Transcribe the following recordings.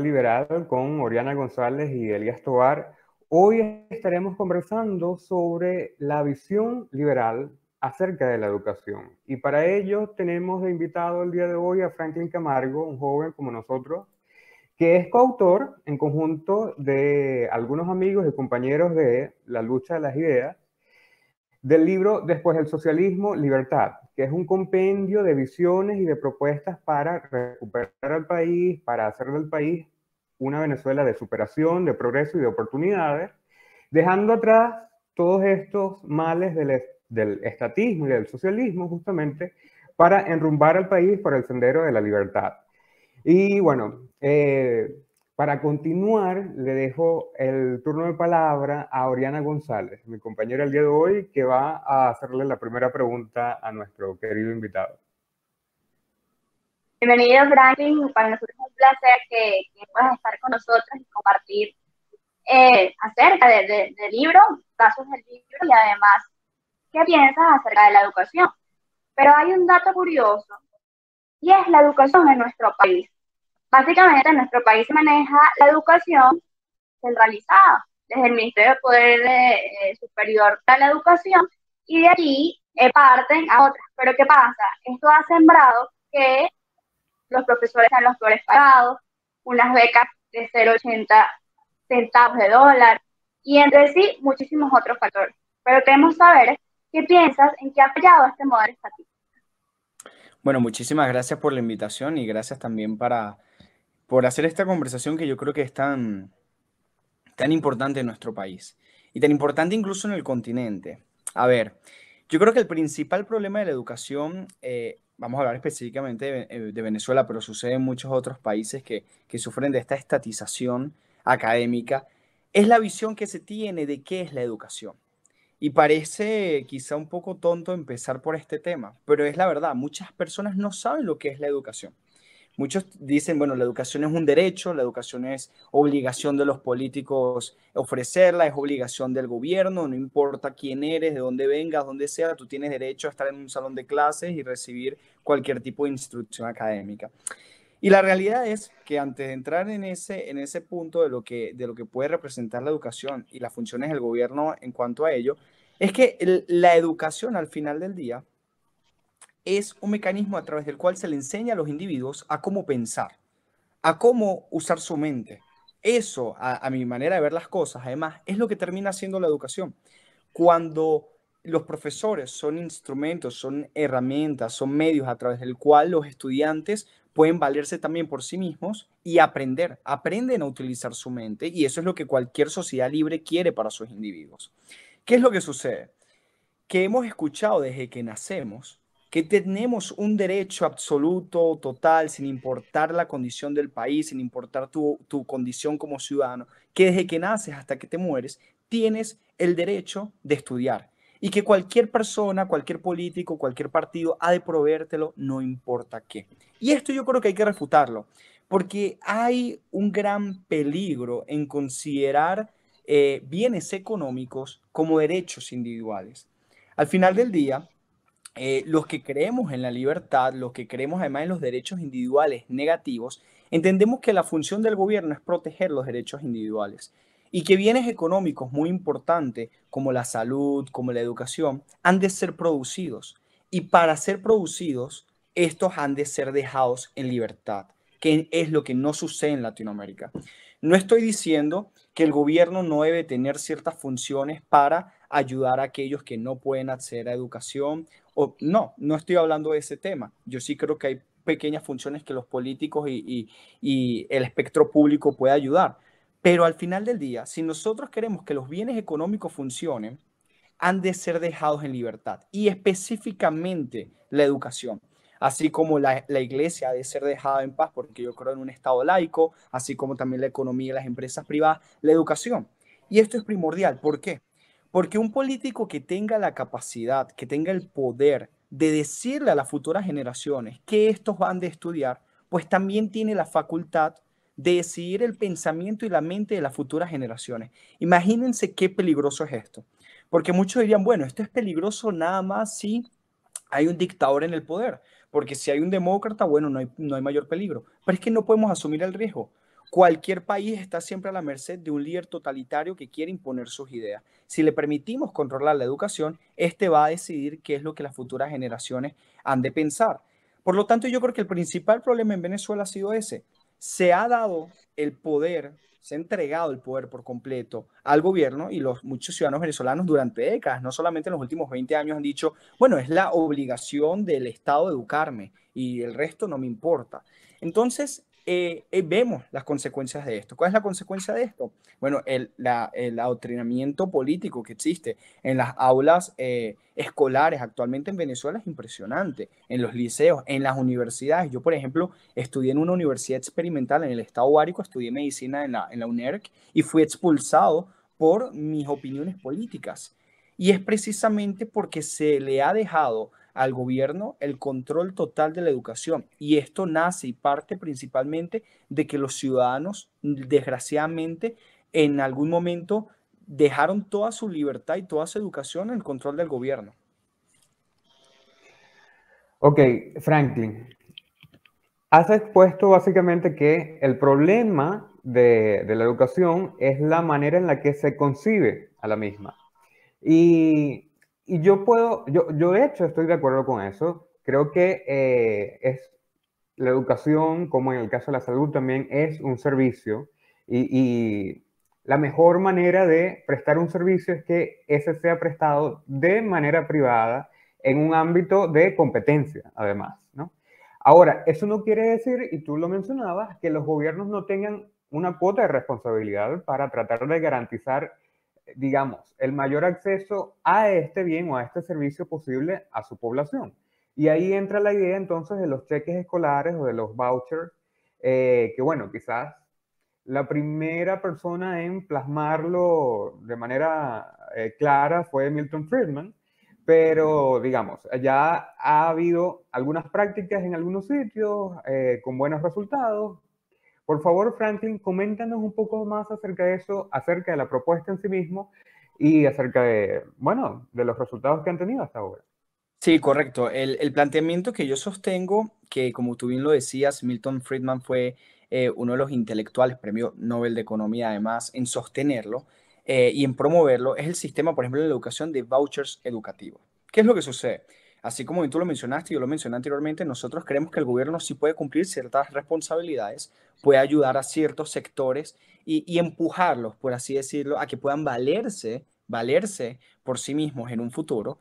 Liberal con Oriana González y Elías Tovar. Hoy estaremos conversando sobre la visión liberal acerca de la educación. Y para ello tenemos de invitado el día de hoy a Franklin Camargo, un joven como nosotros, que es coautor en conjunto de algunos amigos y compañeros de La lucha de las ideas, del libro Después del socialismo, libertad, que es un compendio de visiones y de propuestas para recuperar al país, para hacer del país una Venezuela de superación, de progreso y de oportunidades, dejando atrás todos estos males del, estatismo y del socialismo justamente para enrumbar al país por el sendero de la libertad. Y bueno, eh, para continuar, le dejo el turno de palabra a Oriana González, mi compañera el día de hoy, que va a hacerle la primera pregunta a nuestro querido invitado. Bienvenido, Franklin. Para nosotros es un placer que, puedas estar con nosotros y compartir eh, acerca del libro, casos del libro y además qué piensas acerca de la educación. Pero hay un dato curioso y es la educación en nuestro país. Básicamente, en nuestro país se maneja la educación centralizada desde el Ministerio de Poder eh, eh, Superior a la Educación y de allí eh, parten a otras. Pero ¿qué pasa? Esto ha sembrado que los profesores sean los peores pagados, unas becas de 0,80 centavos de dólar y entre sí muchísimos otros factores. Pero queremos saber qué piensas en qué ha fallado este modelo estatístico. Bueno, muchísimas gracias por la invitación y gracias también para por hacer esta conversación que yo creo que es tan, tan importante en nuestro país y tan importante incluso en el continente. A ver, yo creo que el principal problema de la educación, eh, vamos a hablar específicamente eh, de, Venezuela, pero sucede en muchos otros países que sufren de esta estatización académica, es la visión que se tiene de qué es la educación. Y parece eh, quizá un poco tonto empezar por este tema, pero es la verdad, muchas personas no saben lo que es la educación. Muchos dicen, bueno, la educación es un derecho, la educación es obligación de los políticos ofrecerla, es obligación del gobierno, no importa quién eres, de dónde vengas, dónde sea, tú tienes derecho a estar en un salón de clases y recibir cualquier tipo de instrucción académica. Y la realidad es que antes de entrar en ese, en ese punto de lo, que, de lo que puede representar la educación y las funciones del gobierno en cuanto a ello, es que la educación al final del día es un mecanismo a través del cual se le enseña a los individuos a cómo pensar, a cómo usar su mente. Eso, a, mi manera de ver las cosas, además, es lo que termina siendo la educación. Cuando los profesores son instrumentos, son herramientas, son medios a través del cual los estudiantes pueden valerse también por sí mismos y aprender, aprenden a utilizar su mente y eso es lo que cualquier sociedad libre quiere para sus individuos. ¿Qué es lo que sucede? Que hemos escuchado desde que nacemos que tenemos un derecho absoluto, total, sin importar la condición del país, sin importar tu, tu condición como ciudadano, que desde que naces hasta que te mueres, tienes el derecho de estudiar y que cualquier persona, cualquier político, cualquier partido ha de proveértelo, no importa qué. Y esto yo creo que hay que refutarlo, porque hay un gran peligro en considerar eh, bienes económicos como derechos individuales. Al final del día, eh, los que creemos en la libertad, los que creemos además en los derechos individuales negativos, entendemos que la función del gobierno es proteger los derechos individuales y que bienes económicos muy importantes como la salud, como la educación, han de ser producidos. Y para ser producidos, estos han de ser dejados en libertad, que es lo que no sucede en Latinoamérica. No estoy diciendo que el gobierno no debe tener ciertas funciones para ayudar a aquellos que no pueden acceder a educación, no, no estoy hablando de ese tema. Yo sí creo que hay pequeñas funciones que los políticos y, el espectro público puede ayudar. Pero al final del día, si nosotros queremos que los bienes económicos funcionen, han de ser dejados en libertad y específicamente la educación, así como la, la, iglesia ha de ser dejada en paz, porque yo creo en un Estado laico, así como también la economía y las empresas privadas, la educación. Y esto es primordial, ¿por qué? Porque un político que tenga la capacidad, que tenga el poder de decirle a las futuras generaciones que estos van de estudiar, pues también tiene la facultad de decidir el pensamiento y la mente de las futuras generaciones. Imagínense qué peligroso es esto. Porque muchos dirían, bueno, esto es peligroso nada más si hay un dictador en el poder. Porque si hay un demócrata, bueno, no hay, no hay mayor peligro. Pero es que no podemos asumir el riesgo. Cualquier país está siempre a la merced de un líder totalitario que quiere imponer sus ideas. Si le permitimos controlar la educación, este va a decidir qué es lo que las futuras generaciones han de pensar. Por lo tanto, yo creo que el principal problema en Venezuela ha sido ese. Se ha dado el poder, se ha entregado el poder por completo al gobierno y los muchos ciudadanos venezolanos durante décadas, no solamente en los últimos 20 años, han dicho, bueno, es la obligación del Estado educarme y el resto no me importa. Entonces, eh, eh, vemos las consecuencias de esto. ¿Cuál es la consecuencia de esto? Bueno, el, la, el adoctrinamiento político que existe en las aulas eh, escolares actualmente en Venezuela es impresionante, en los liceos, en las universidades. Yo, por ejemplo, estudié en una universidad experimental en el estado Bárico, estudié medicina en la, en la UNERC y fui expulsado por mis opiniones políticas. Y es precisamente porque se le ha dejado al gobierno el control total de la educación. Y esto nace y parte principalmente de que los ciudadanos, desgraciadamente, en algún momento dejaron toda su libertad y toda su educación en el control del gobierno. Ok, Franklin, has expuesto básicamente que el problema de, de la educación es la manera en la que se concibe a la misma. Y y yo puedo, yo, yo de hecho estoy de acuerdo con eso. Creo que eh, es la educación, como en el caso de la salud, también es un servicio y, la mejor manera de prestar un servicio es que ese sea prestado de manera privada en un ámbito de competencia, además. Ahora, eso no quiere decir, y tú lo mencionabas, que los gobiernos no tengan una cuota de responsabilidad para tratar de garantizar digamos, el mayor acceso a este bien o a este servicio posible a su población. Y ahí entra la idea entonces de los cheques escolares o de los vouchers, eh, que bueno, quizás la primera persona en plasmarlo de manera eh, clara fue Milton Friedman, pero digamos, ya ha habido algunas prácticas en algunos sitios eh, con buenos resultados, por favor, Franklin, coméntanos un poco más acerca de eso, acerca de la propuesta en sí mismo y acerca de, bueno, de los resultados que han tenido hasta ahora. Sí, correcto. El, planteamiento que yo sostengo, que como tú bien lo decías, Milton Friedman fue eh, uno de los intelectuales, premio Nobel de Economía además, en sostenerlo eh, y en promoverlo, es el sistema, por ejemplo, de la educación de vouchers educativos. ¿Qué es lo que sucede? Así como tú lo mencionaste, y yo lo mencioné anteriormente, nosotros creemos que el gobierno sí puede cumplir ciertas responsabilidades, puede ayudar a ciertos sectores y, y empujarlos, por así decirlo, a que puedan valerse, valerse por sí mismos en un futuro.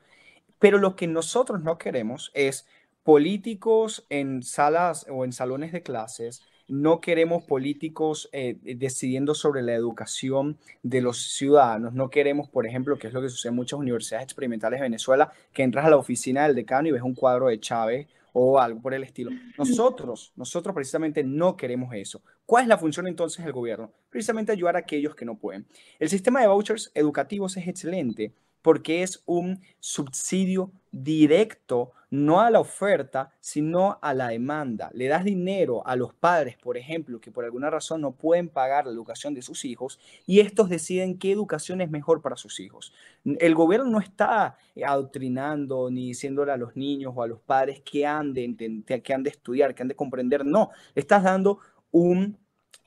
Pero lo que nosotros no queremos es políticos en salas o en salones de clases, no queremos políticos eh, eh, decidiendo sobre la educación de los ciudadanos. No queremos, por ejemplo, que es lo que sucede en muchas universidades experimentales de Venezuela, que entras a la oficina del decano y ves un cuadro de Chávez o algo por el estilo. Nosotros, nosotros precisamente no queremos eso. ¿Cuál es la función entonces del gobierno? Precisamente ayudar a aquellos que no pueden. El sistema de vouchers educativos es excelente porque es un subsidio directo, no a la oferta, sino a la demanda. Le das dinero a los padres, por ejemplo, que por alguna razón no pueden pagar la educación de sus hijos y estos deciden qué educación es mejor para sus hijos. El gobierno no está adoctrinando ni diciéndole a los niños o a los padres que han de, que han de estudiar, que han de comprender, no, le estás dando un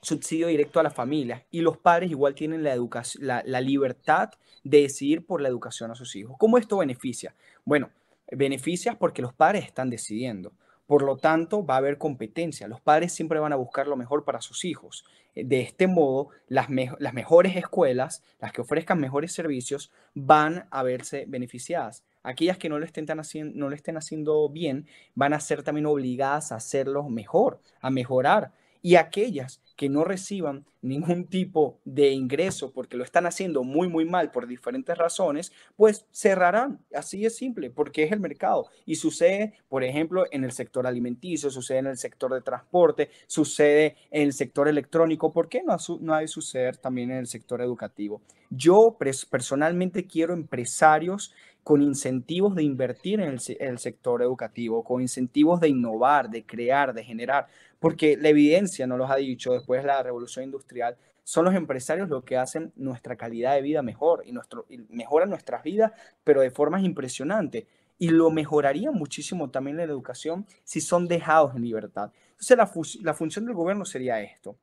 subsidio directo a la familia y los padres igual tienen la, libertad de decidir por la educación a sus hijos. ¿Cómo esto beneficia? Bueno, beneficia porque los padres están decidiendo. Por lo tanto, va a haber competencia. Los padres siempre van a buscar lo mejor para sus hijos. Eh, de este modo, las, las mejores escuelas, las que ofrezcan mejores servicios, van a verse beneficiadas. Aquellas que no lo, estén haciendo, no lo estén haciendo bien van a ser también obligadas a hacerlo mejor, a mejorar y aquellas que no reciban ningún tipo de ingreso porque lo están haciendo muy, muy mal por diferentes razones, pues cerrarán. Así es simple, porque es el mercado. Y sucede, por ejemplo, en el sector alimenticio, sucede en el sector de transporte, sucede en el sector electrónico. ¿Por qué no, no ha de suceder también en el sector educativo? Yo personalmente quiero empresarios con incentivos de invertir en el sector educativo, con incentivos de innovar, de crear, de generar, porque la evidencia no los ha dicho, después la revolución industrial, son los empresarios lo que hacen nuestra calidad de vida mejor y, nuestro, mejoran nuestras vidas, pero de formas impresionantes. Y lo mejoraría muchísimo también la educación si son dejados en libertad. Entonces la, función del gobierno sería esto.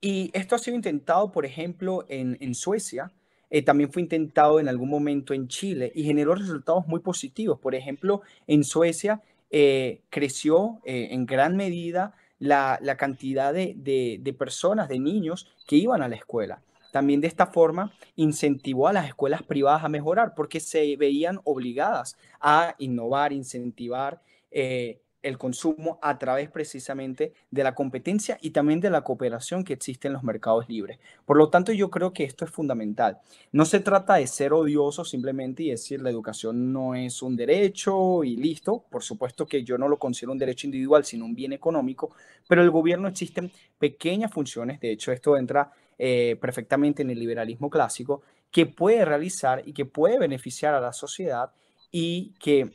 Y esto ha sido intentado, por ejemplo, en, Suecia, eh, también fue intentado en algún momento en Chile y generó resultados muy positivos. Por ejemplo, en Suecia eh, creció eh, en gran medida la, cantidad de, personas, de niños que iban a la escuela. También de esta forma incentivó a las escuelas privadas a mejorar porque se veían obligadas a innovar, incentivar eh, el consumo a través precisamente de la competencia y también de la cooperación que existe en los mercados libres. Por lo tanto, yo creo que esto es fundamental. No se trata de ser odioso simplemente y decir la educación no es un derecho y listo. Por supuesto que yo no lo considero un derecho individual, sino un bien económico, pero el gobierno existen pequeñas funciones, de hecho esto entra eh, perfectamente en el liberalismo clásico, que puede realizar y que puede beneficiar a la sociedad y que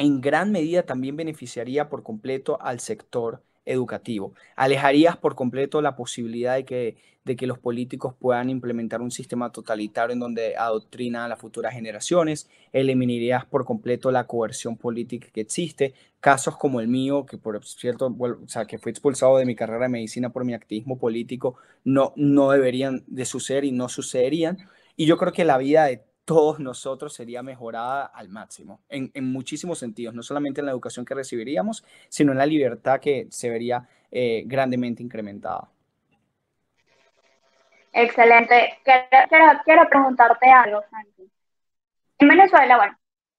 en gran medida también beneficiaría por completo al sector educativo. Alejarías por completo la posibilidad de que, de que los políticos puedan implementar un sistema totalitario en donde adoctrina a las futuras generaciones, eliminarías por completo la coerción política que existe, casos como el mío, que por cierto, o sea, que fui expulsado de mi carrera de medicina por mi activismo político, no, no deberían de suceder y no sucederían. Y yo creo que la vida de todos nosotros sería mejorada al máximo, en, en, muchísimos sentidos, no solamente en la educación que recibiríamos, sino en la libertad que se vería eh, grandemente incrementada. Excelente. Quiero, quiero, preguntarte algo, Santi. En Venezuela, bueno,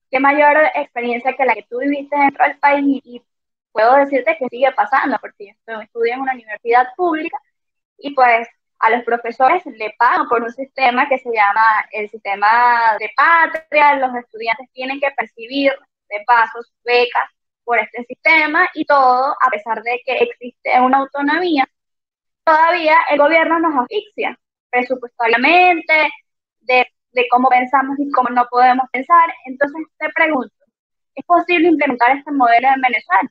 ¿qué mayor experiencia que la que tú viviste dentro del país? Y, puedo decirte que sigue pasando, porque yo estudié en una universidad pública y pues a los profesores le pagan por un sistema que se llama el sistema de patria, los estudiantes tienen que percibir de paso sus becas por este sistema y todo, a pesar de que existe una autonomía, todavía el gobierno nos asfixia presupuestariamente, de, de cómo pensamos y cómo no podemos pensar. Entonces te pregunto, ¿es posible implementar este modelo en Venezuela?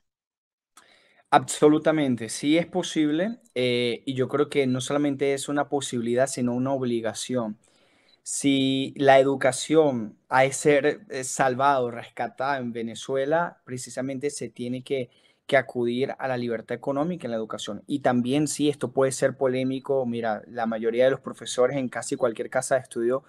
Absolutamente, sí es posible eh, y yo creo que no solamente es una posibilidad, sino una obligación. Si la educación ha de ser eh, salvada o rescatada en Venezuela, precisamente se tiene que, que acudir a la libertad económica en la educación. Y también sí, esto puede ser polémico, mira, la mayoría de los profesores en casi cualquier casa de estudio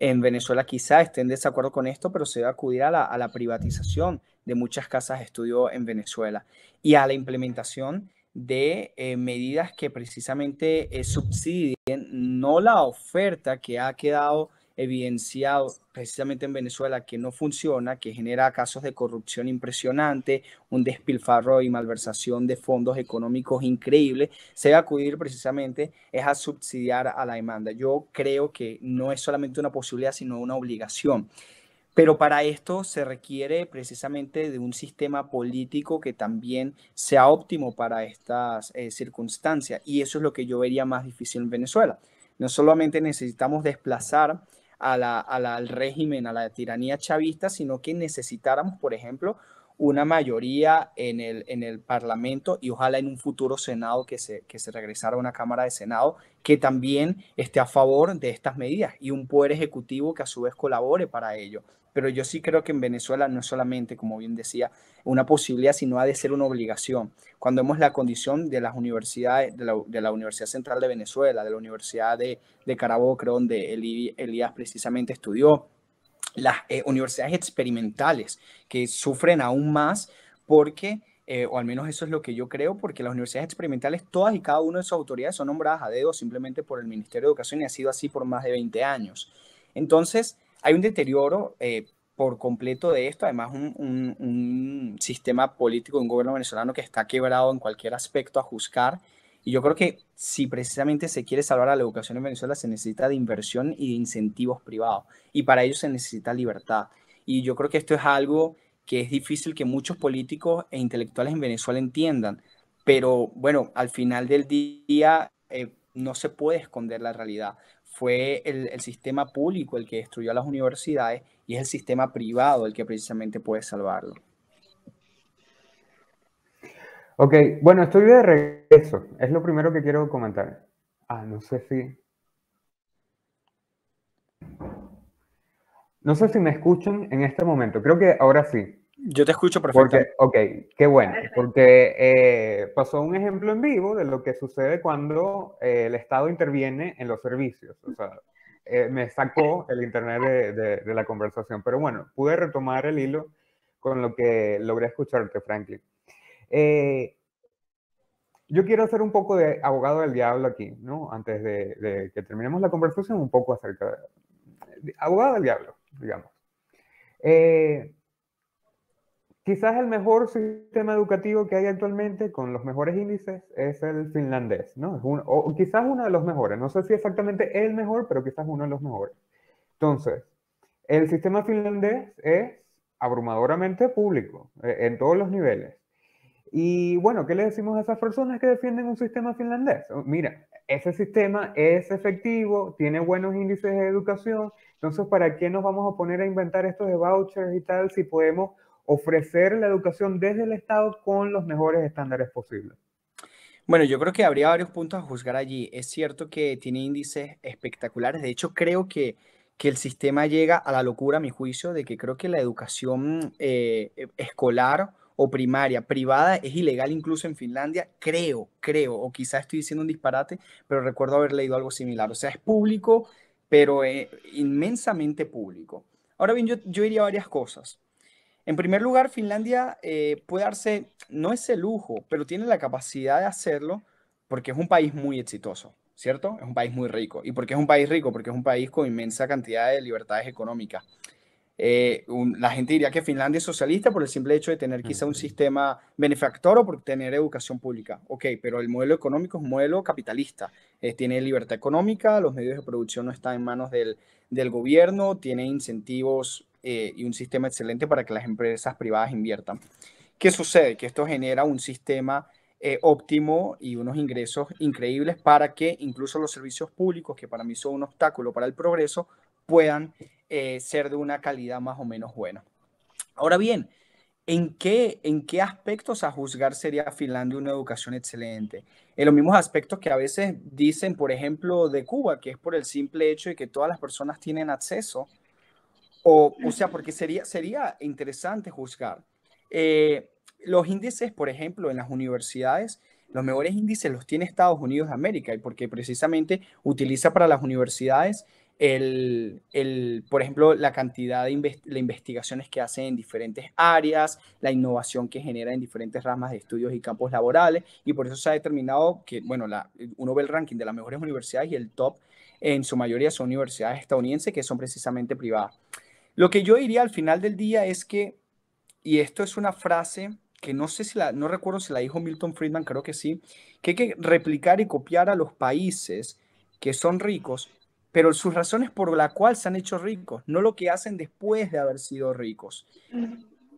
en Venezuela quizá estén en desacuerdo con esto, pero se va acudir a la, a la privatización de muchas casas de estudio en Venezuela y a la implementación de eh, medidas que precisamente eh, subsidien no la oferta que ha quedado evidenciado precisamente en Venezuela que no funciona, que genera casos de corrupción impresionante, un despilfarro y malversación de fondos económicos increíble, se va a acudir precisamente es a subsidiar a la demanda. Yo creo que no es solamente una posibilidad, sino una obligación. Pero para esto se requiere precisamente de un sistema político que también sea óptimo para estas eh, circunstancias. Y eso es lo que yo vería más difícil en Venezuela. No solamente necesitamos desplazar a la, al régimen, a la tiranía chavista, sino que necesitáramos, por ejemplo, una mayoría en el, en el Parlamento y ojalá en un futuro Senado que se, que se regresara a una Cámara de Senado que también esté a favor de estas medidas y un poder ejecutivo que a su vez colabore para ello pero yo sí creo que en Venezuela no es solamente, como bien decía, una posibilidad, sino ha de ser una obligación. Cuando vemos la condición de las universidades, de la, Universidad Central de Venezuela, de la Universidad de, de Carabobo, creo, donde Elías precisamente estudió, las eh, universidades experimentales que sufren aún más porque eh, o al menos eso es lo que yo creo, porque las universidades experimentales, todas y cada una de sus autoridades son nombradas a dedo simplemente por el Ministerio de Educación y ha sido así por más de 20 años. Entonces, hay un deterioro eh, por completo de esto, además un, sistema político, un gobierno venezolano que está quebrado en cualquier aspecto a juzgar. Y yo creo que si precisamente se quiere salvar a la educación en Venezuela, se necesita de inversión y de incentivos privados. Y para ello se necesita libertad. Y yo creo que esto es algo que es difícil que muchos políticos e intelectuales en Venezuela entiendan. Pero bueno, al final del día eh, no se puede esconder la realidad fue el, sistema público el que destruyó las universidades y es el sistema privado el que precisamente puede salvarlo. Ok, bueno, estoy de regreso. Es lo primero que quiero comentar. Ah, no sé si... No sé si me escuchan en este momento. Creo que ahora sí. Yo te escucho perfectamente. Porque, ok, qué bueno, porque eh, pasó un ejemplo en vivo de lo que sucede cuando eh, el Estado interviene en los servicios. O sea, eh, me sacó el Internet de, de, la conversación, pero bueno, pude retomar el hilo con lo que logré escucharte, Franklin. yo quiero hacer un poco de abogado del diablo aquí, ¿no? Antes de, de que terminemos la conversación, un poco acerca de... Abogado del diablo, digamos. Eh, Quizás el mejor sistema educativo que hay actualmente con los mejores índices es el finlandés, ¿no? o quizás uno de los mejores, no sé si exactamente el mejor, pero quizás uno de los mejores. Entonces, el sistema finlandés es abrumadoramente público, eh, en todos los niveles. Y bueno, ¿qué le decimos a esas personas que defienden un sistema finlandés? Oh, mira, ese sistema es efectivo, tiene buenos índices de educación, entonces ¿para qué nos vamos a poner a inventar estos de vouchers y tal si podemos ofrecer la educación desde el Estado con los mejores estándares posibles. Bueno, yo creo que habría varios puntos a juzgar allí. Es cierto que tiene índices espectaculares. De hecho, creo que, que el sistema llega a la locura, a mi juicio, de que creo que la educación eh, e, escolar o primaria privada es ilegal incluso en Finlandia, creo, creo, o quizás estoy diciendo un disparate, pero recuerdo haber leído algo similar. O sea, es público, pero eh, inmensamente público. Ahora bien, yo, yo diría varias cosas. En primer lugar, Finlandia eh, puede darse, no ese lujo, pero tiene la capacidad de hacerlo porque es un país muy exitoso, ¿cierto? Es un país muy rico. ¿Y por qué es un país rico? Porque es un país con inmensa cantidad de libertades económicas. Eh, la gente diría que Finlandia es socialista por el simple hecho de tener quizá un sistema benefactor o por tener educación pública. Ok, pero el modelo económico es modelo capitalista. Eh, tiene libertad económica, los medios de producción no están en manos del, del gobierno, tiene incentivos eh, y un sistema excelente para que las empresas privadas inviertan. ¿Qué sucede? Que esto genera un sistema eh, óptimo y unos ingresos increíbles para que incluso los servicios públicos, que para mí son un obstáculo para el progreso, puedan eh, ser de una calidad más o menos buena. Ahora bien, ¿en qué, en qué aspectos a juzgar sería Finlandia una educación excelente? En los mismos aspectos que a veces dicen, por ejemplo, de Cuba, que es por el simple hecho de que todas las personas tienen acceso o, o sea, porque sería, sería interesante juzgar. Eh, los índices, por ejemplo, en las universidades, los mejores índices los tiene Estados Unidos de América y porque precisamente utiliza para las universidades el, el, por ejemplo, la cantidad de investigaciones que hacen en diferentes áreas, la innovación que genera en diferentes ramas de estudios y campos laborales, y por eso se ha determinado que, bueno, la, uno ve el ranking de las mejores universidades y el top en su mayoría son universidades estadounidenses que son precisamente privadas. Lo que yo diría al final del día es que, y esto es una frase que no sé si la, no recuerdo si la dijo Milton Friedman, creo que sí, que hay que replicar y copiar a los países que son ricos, pero sus razones por la cual se han hecho ricos, no lo que hacen después de haber sido ricos.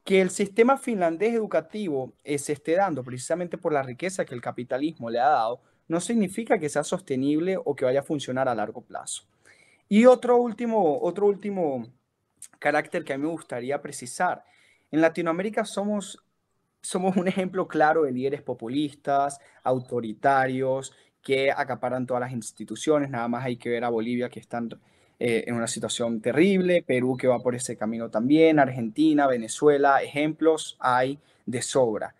Que el sistema finlandés educativo eh, se esté dando precisamente por la riqueza que el capitalismo le ha dado, no significa que sea sostenible o que vaya a funcionar a largo plazo. Y otro último, otro último carácter que a mí me gustaría precisar. En Latinoamérica somos, somos un ejemplo claro de líderes populistas, autoritarios, que acaparan todas las instituciones. Nada más hay que ver a Bolivia que están eh, en una situación terrible, Perú que va por ese camino también, Argentina, Venezuela, ejemplos hay de sobra.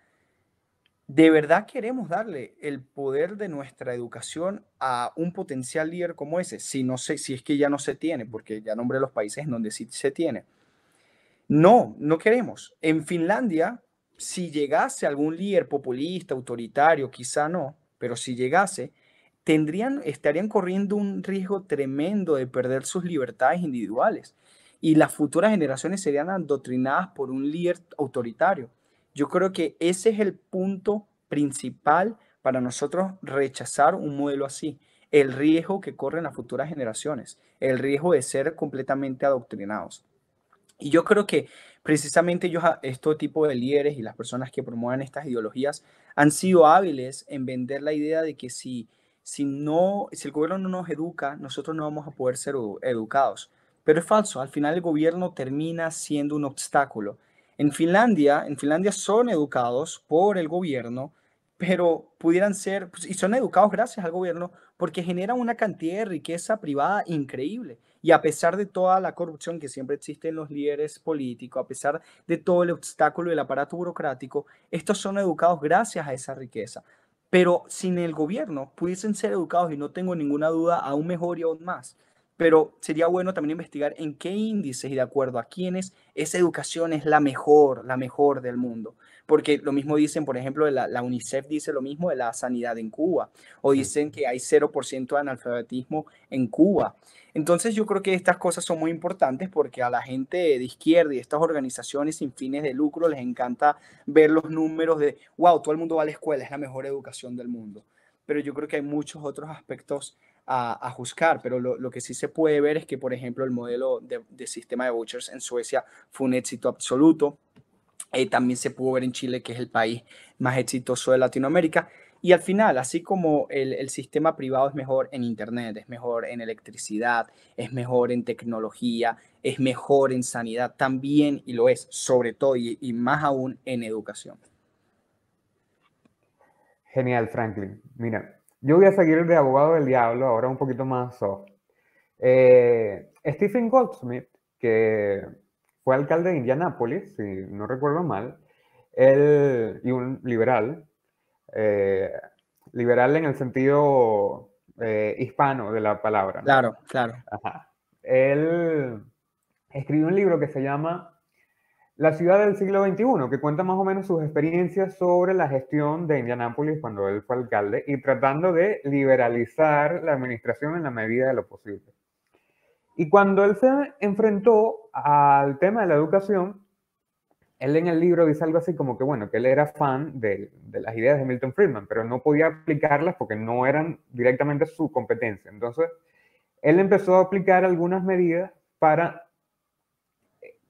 ¿De verdad queremos darle el poder de nuestra educación a un potencial líder como ese? Si, no sé, si es que ya no se tiene, porque ya nombré los países en donde sí se tiene. No, no queremos. En Finlandia, si llegase algún líder populista, autoritario, quizá no, pero si llegase, tendrían, estarían corriendo un riesgo tremendo de perder sus libertades individuales y las futuras generaciones serían adoctrinadas por un líder autoritario yo creo que ese es el punto principal para nosotros rechazar un modelo así, el riesgo que corren las futuras generaciones, el riesgo de ser completamente adoctrinados. Y yo creo que precisamente estos ah, este tipo de líderes y las personas que promueven estas ideologías han sido hábiles en vender la idea de que si, si, no, si el gobierno no nos educa, nosotros no vamos a poder ser educados. Pero es falso, al final el gobierno termina siendo un obstáculo en Finlandia, en Finlandia son educados por el gobierno, pero pudieran ser, pues, y son educados gracias al gobierno, porque generan una cantidad de riqueza privada increíble. Y a pesar de toda la corrupción que siempre existe en los líderes políticos, a pesar de todo el obstáculo del aparato burocrático, estos son educados gracias a esa riqueza. Pero sin el gobierno pudiesen ser educados, y no tengo ninguna duda, aún mejor y aún más pero sería bueno también investigar en qué índices y de acuerdo a quiénes esa educación es la mejor, la mejor del mundo. Porque lo mismo dicen, por ejemplo, la, UNICEF dice lo mismo de la sanidad en Cuba, o dicen que hay 0% de analfabetismo en Cuba. Entonces yo creo que estas cosas son muy importantes porque a la gente de izquierda y estas organizaciones sin fines de lucro les encanta ver los números de, wow, todo el mundo va a la escuela, es la mejor educación del mundo. Pero yo creo que hay muchos otros aspectos a, juzgar, pero lo, que sí se puede ver es que, por ejemplo, el modelo de, sistema de vouchers en Suecia fue un éxito absoluto. Eh, también se pudo ver en Chile, que es el país más exitoso de Latinoamérica. Y al final, así como el, sistema privado es mejor en Internet, es mejor en electricidad, es mejor en tecnología, es mejor en sanidad, también, y lo es, sobre todo y, y más aún en educación. Genial, Franklin. Mira, yo voy a seguir de abogado del diablo, ahora un poquito más soft. Eh, Stephen Goldsmith, que fue alcalde de Indianápolis, si no recuerdo mal, él, y un liberal, eh, liberal en el sentido eh, hispano de la palabra. Claro, claro. Él escribió un libro que se llama la ciudad del siglo XXI, que cuenta más o menos sus experiencias sobre la gestión de Indianápolis cuando él fue alcalde y tratando de liberalizar la administración en la medida de lo posible. Y cuando él se enfrentó al tema de la educación, él en el libro dice algo así como que, bueno, que él era fan de, de las ideas de Milton Friedman, pero no podía aplicarlas porque no eran directamente su competencia. Entonces, él empezó a aplicar algunas medidas para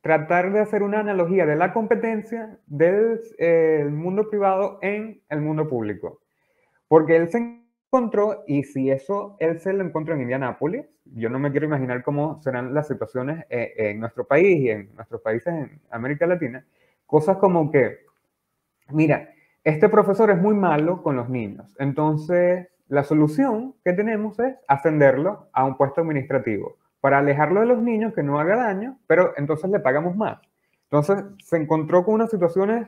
tratar de hacer una analogía de la competencia del eh, mundo privado en el mundo público. Porque él se encontró, y si eso él se lo encontró en Indianápolis, yo no me quiero imaginar cómo serán las situaciones eh, en nuestro país y en nuestros países en América Latina, cosas como que, mira, este profesor es muy malo con los niños, entonces la solución que tenemos es ascenderlo a un puesto administrativo para alejarlo de los niños, que no haga daño, pero entonces le pagamos más. Entonces se encontró con unas situaciones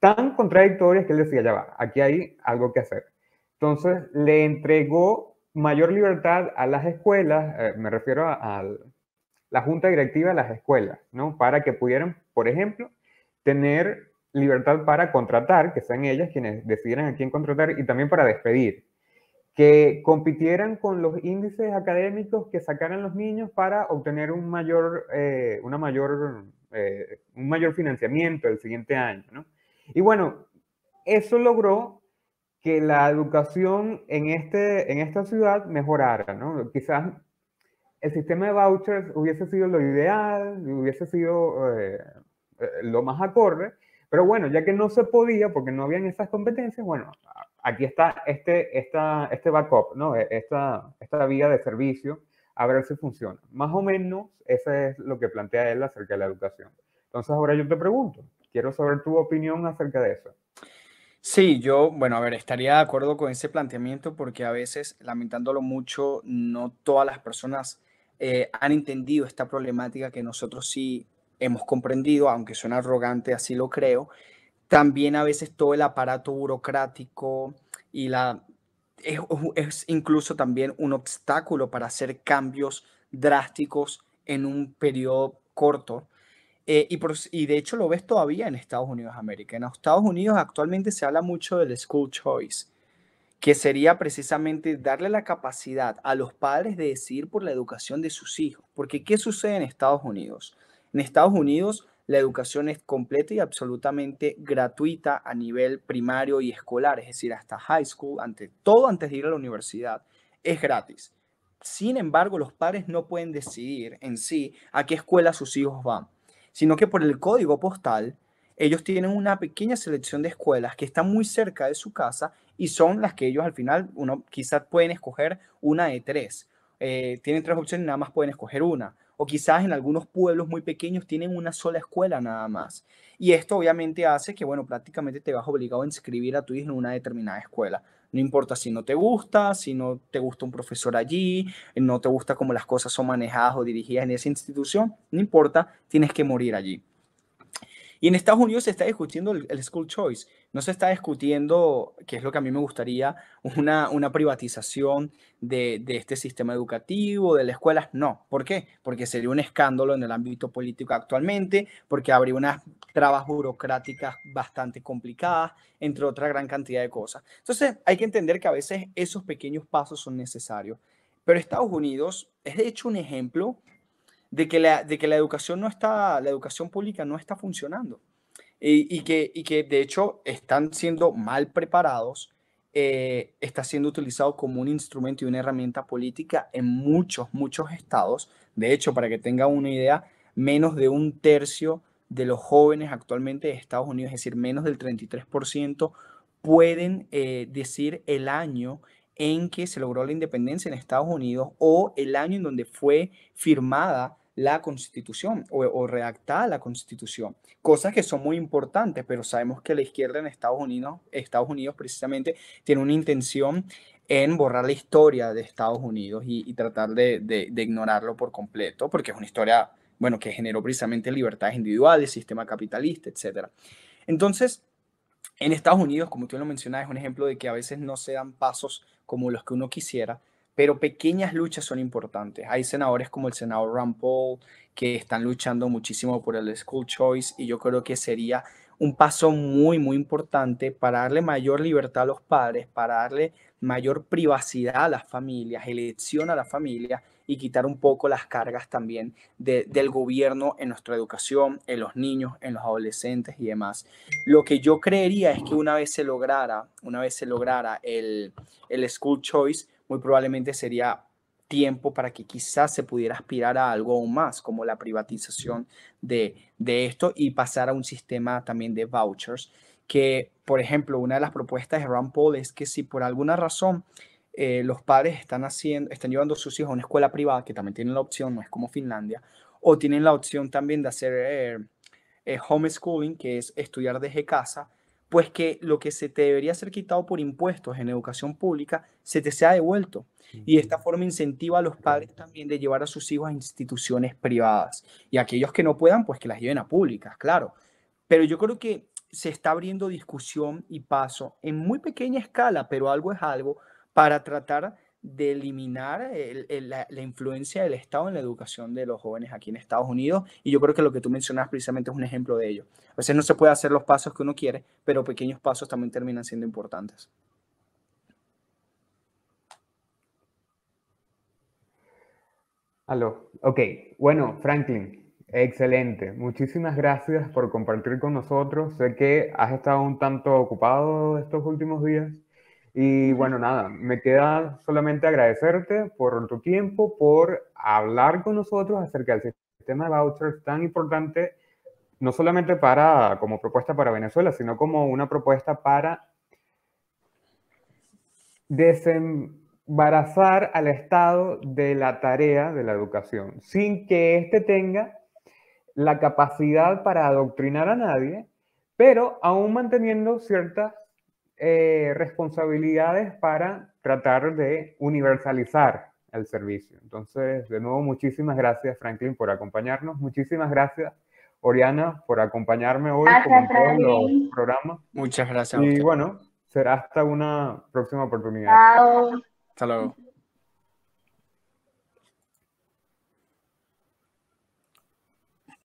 tan contradictorias que él decía, ya va, aquí hay algo que hacer. Entonces le entregó mayor libertad a las escuelas, eh, me refiero a, la junta directiva de las escuelas, ¿no? Para que pudieran, por ejemplo, tener libertad para contratar, que sean ellas quienes decidieran a quién contratar y también para despedir que compitieran con los índices académicos que sacaran los niños para obtener un mayor, eh, una mayor, eh, un mayor financiamiento el siguiente año. ¿no? Y bueno, eso logró que la educación en, este, en esta ciudad mejorara. ¿no? Quizás el sistema de vouchers hubiese sido lo ideal, hubiese sido eh, lo más acorde, pero bueno, ya que no se podía porque no habían esas competencias, bueno, aquí está este, esta, este backup, ¿no? E, esta, esta vía de servicio, a ver si funciona. Más o menos, eso es lo que plantea él acerca de la educación. Entonces, ahora yo te pregunto, quiero saber tu opinión acerca de eso. Sí, yo, bueno, a ver, estaría de acuerdo con ese planteamiento porque a veces, lamentándolo mucho, no todas las personas eh, han entendido esta problemática que nosotros sí hemos comprendido, aunque suena arrogante, así lo creo, también a veces todo el aparato burocrático y la es, incluso también un obstáculo para hacer cambios drásticos en un periodo corto. Eh, y, y, de hecho lo ves todavía en Estados Unidos, América. En Estados Unidos actualmente se habla mucho del school choice, que sería precisamente darle la capacidad a los padres de decidir por la educación de sus hijos. Porque ¿qué sucede en Estados Unidos? En Estados Unidos, la educación es completa y absolutamente gratuita a nivel primario y escolar, es decir, hasta high school, ante todo antes de ir a la universidad, es gratis. Sin embargo, los padres no pueden decidir en sí a qué escuela sus hijos van, sino que por el código postal, ellos tienen una pequeña selección de escuelas que están muy cerca de su casa y son las que ellos al final, uno quizás pueden escoger una de tres. Eh, tienen tres opciones y nada más pueden escoger una o quizás en algunos pueblos muy pequeños tienen una sola escuela nada más. Y esto obviamente hace que, bueno, prácticamente te vas obligado a inscribir a tu hijo en una determinada escuela. No importa si no te gusta, si no te gusta un profesor allí, no te gusta cómo las cosas son manejadas o dirigidas en esa institución, no importa, tienes que morir allí. Y en Estados Unidos se está discutiendo el, school choice, no se está discutiendo, que es lo que a mí me gustaría, una, privatización de, este sistema educativo, de las escuelas, no. ¿Por qué? Porque sería un escándalo en el ámbito político actualmente, porque habría unas trabas burocráticas bastante complicadas, entre otra gran cantidad de cosas. Entonces hay que entender que a veces esos pequeños pasos son necesarios. Pero Estados Unidos es de hecho un ejemplo de que la, de que la educación no está, la educación pública no está funcionando y, que, y que de hecho están siendo mal preparados, eh, está siendo utilizado como un instrumento y una herramienta política en muchos, muchos estados. De hecho, para que tenga una idea, menos de un tercio de los jóvenes actualmente de Estados Unidos, es decir, menos del 33%, pueden eh, decir el año en que se logró la independencia en Estados Unidos o el año en donde fue firmada la constitución o, redactada la constitución, cosas que son muy importantes, pero sabemos que la izquierda en Estados Unidos, Estados Unidos precisamente, tiene una intención en borrar la historia de Estados Unidos y, tratar de, ignorarlo por completo, porque es una historia, bueno, que generó precisamente libertades individuales, sistema capitalista, etc. Entonces, en Estados Unidos, como tú lo mencionas, es un ejemplo de que a veces no se dan pasos como los que uno quisiera, pero pequeñas luchas son importantes. Hay senadores como el senador Rand Paul que están luchando muchísimo por el school choice y yo creo que sería un paso muy, muy importante para darle mayor libertad a los padres, para darle mayor privacidad a las familias, elección a las familias y quitar un poco las cargas también del gobierno en nuestra educación, en los niños, en los adolescentes y demás. Lo que yo creería es que una vez se lograra, una vez se lograra el, el school choice, muy probablemente sería tiempo para que quizás se pudiera aspirar a algo aún más, como la privatización de, de esto y pasar a un sistema también de vouchers, que, por ejemplo, una de las propuestas de Rand Paul es que si por alguna razón eh, los padres están, haciendo, están llevando a sus hijos a una escuela privada, que también tienen la opción, no es como Finlandia, o tienen la opción también de hacer home eh, eh, homeschooling, que es estudiar desde casa, pues que lo que se te debería ser quitado por impuestos en educación pública se te sea devuelto. Y de esta forma incentiva a los padres también de llevar a sus hijos a instituciones privadas. Y aquellos que no puedan, pues que las lleven a públicas, claro. Pero yo creo que se está abriendo discusión y paso en muy pequeña escala, pero algo es algo, para tratar de eliminar la, influencia del Estado en la educación de los jóvenes aquí en Estados Unidos. Y yo creo que lo que tú mencionas precisamente es un ejemplo de ello. A veces no se puede hacer los pasos que uno quiere, pero pequeños pasos también terminan siendo importantes. Aló. Ok. Bueno, Franklin, excelente. Muchísimas gracias por compartir con nosotros. Sé que has estado un tanto ocupado estos últimos días. Y bueno, nada, me queda solamente agradecerte por tu tiempo, por hablar con nosotros acerca del sistema de vouchers tan importante, no solamente para, como propuesta para Venezuela, sino como una propuesta para desembarazar al Estado de la tarea de la educación, sin que éste tenga la capacidad para adoctrinar a nadie, pero aún manteniendo ciertas eh, responsabilidades para tratar de universalizar el servicio. Entonces, de nuevo, muchísimas gracias, Franklin, por acompañarnos. Muchísimas gracias, Oriana, por acompañarme hoy con todos los programas. Muchas gracias. Y bueno, será hasta una próxima oportunidad. Chao. Hasta luego.